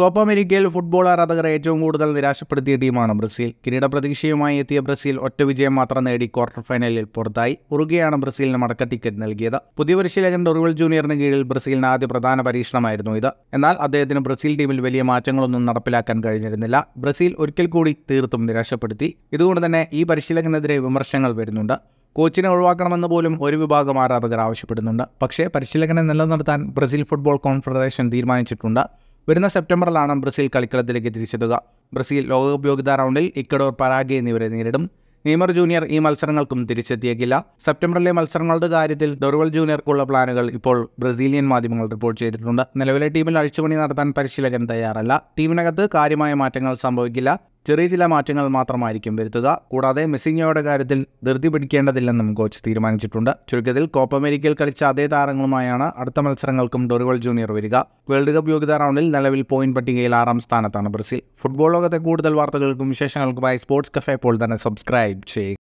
Copa അമേരിക്കയിൽ football ആരാധകർ ഏറ്റവും കൂടുതൽ നിരാശപ്പെടുത്തിയ ടീമാണ് ബ്രസീൽ കിരീട പ്രതീക്ഷയുമായി എത്തിയ ബ്രസീൽ ഒറ്റ വിജയം മാത്രം നേടി ക്വാർട്ടർ ഫൈനലിൽ പുറത്തായി ഉറുഗിയാണ് ബ്രസീലിന് മടക്ക ടിക്കറ്റ് നൽകിയത് പുതിയ പരിശീലകൻ ഡൊറിവൽ ജൂനിയറിന് കീഴിൽ ബ്രസീലിന് ആദ്യ പ്രധാന പരീക്ഷണമായിരുന്നു ഇത് എന്നാൽ അദ്ദേഹത്തിന് ബ്രസീൽ ടീമിൽ വലിയ മാറ്റങ്ങളൊന്നും നടപ്പിലാക്കാൻ കഴിഞ്ഞിരുന്നില്ല ബ്രസീൽ ഒരിക്കൽ കൂടി തീർത്തും നിരാശപ്പെടുത്തി ഇതുകൊണ്ട് തന്നെ ഈ പരിശീലകനെതിരെ വിമർശങ്ങൾ വരുന്നുണ്ട് കോച്ചിനെ ഒഴിവാക്കണമെന്ന് പോലും ഒരു വിഭാഗം ആരാധകർ ആവശ്യപ്പെടുന്നുണ്ട് പക്ഷേ പരിശീലകനെ നിലനിർത്താൻ ബ്രസീൽ ഫുട്ബോൾ കോൺഫെഡറേഷൻ തീരുമാനിച്ചിട്ടുണ്ട് വരുന്ന സെപ്റ്റംബറിലാണ് ബ്രസീൽ കളിക്കളത്തിലേക്ക് തിരിച്ചെത്തുക ബ്രസീൽ ലോകകപ്പ് യോഗ്യതാ റൗണ്ടിൽ ഇക്കഡോർ പരാഗെ എന്നിവരെ നേരിടും നെയ്മർ ജൂനിയർ ഈ മത്സരങ്ങൾക്കും തിരിച്ചെത്തിയേക്കില്ല സെപ്റ്റംബറിലെ മത്സരങ്ങളുടെ കാര്യത്തിൽ ഡൊർവൽ ജൂനിയർക്കുള്ള പ്ലാനുകൾ ഇപ്പോൾ ബ്രസീലിയൻ മാധ്യമങ്ങൾ റിപ്പോർട്ട് ചെയ്തിട്ടുണ്ട് നിലവിലെ ടീമിൽ അഴിച്ചുപണി നടത്താൻ പരിശീലകൻ തയ്യാറല്ല ടീമിനകത്ത് കാര്യമായ മാറ്റങ്ങൾ സംഭവിക്കില്ല ചെറിയ ചില മാറ്റങ്ങൾ മാത്രമായിരിക്കും വരുത്തുക കൂടാതെ മെസ്സിങ്ങോയുടെ കാര്യത്തിൽ ധൃതി പിടിക്കേണ്ടതില്ലെന്നും കോച്ച് തീരുമാനിച്ചിട്ടുണ്ട് ചുരുക്കത്തിൽ കോപ്പ അമേരിക്കയിൽ കളിച്ച അതേ താരങ്ങളുമായാണ് അടുത്ത മത്സരങ്ങൾക്കും ഡൊറിവൽ ജൂനിയർ വരിക വേൾഡ് കപ്പ് യോഗ്യതാ റൗണ്ടിൽ നിലവിൽ പോയിന്റ് പട്ടികയിൽ ആറാം സ്ഥാനത്താണ് ബ്രസീൽ ഫുട്ബോൾ ലോകത്തെ കൂടുതൽ വാർത്തകൾക്കും വിശേഷങ്ങൾക്കുമായി സ്പോർട്സ് കഫേ ഇപ്പോൾ തന്നെ സബ്സ്ക്രൈബ് ചെയ്യുക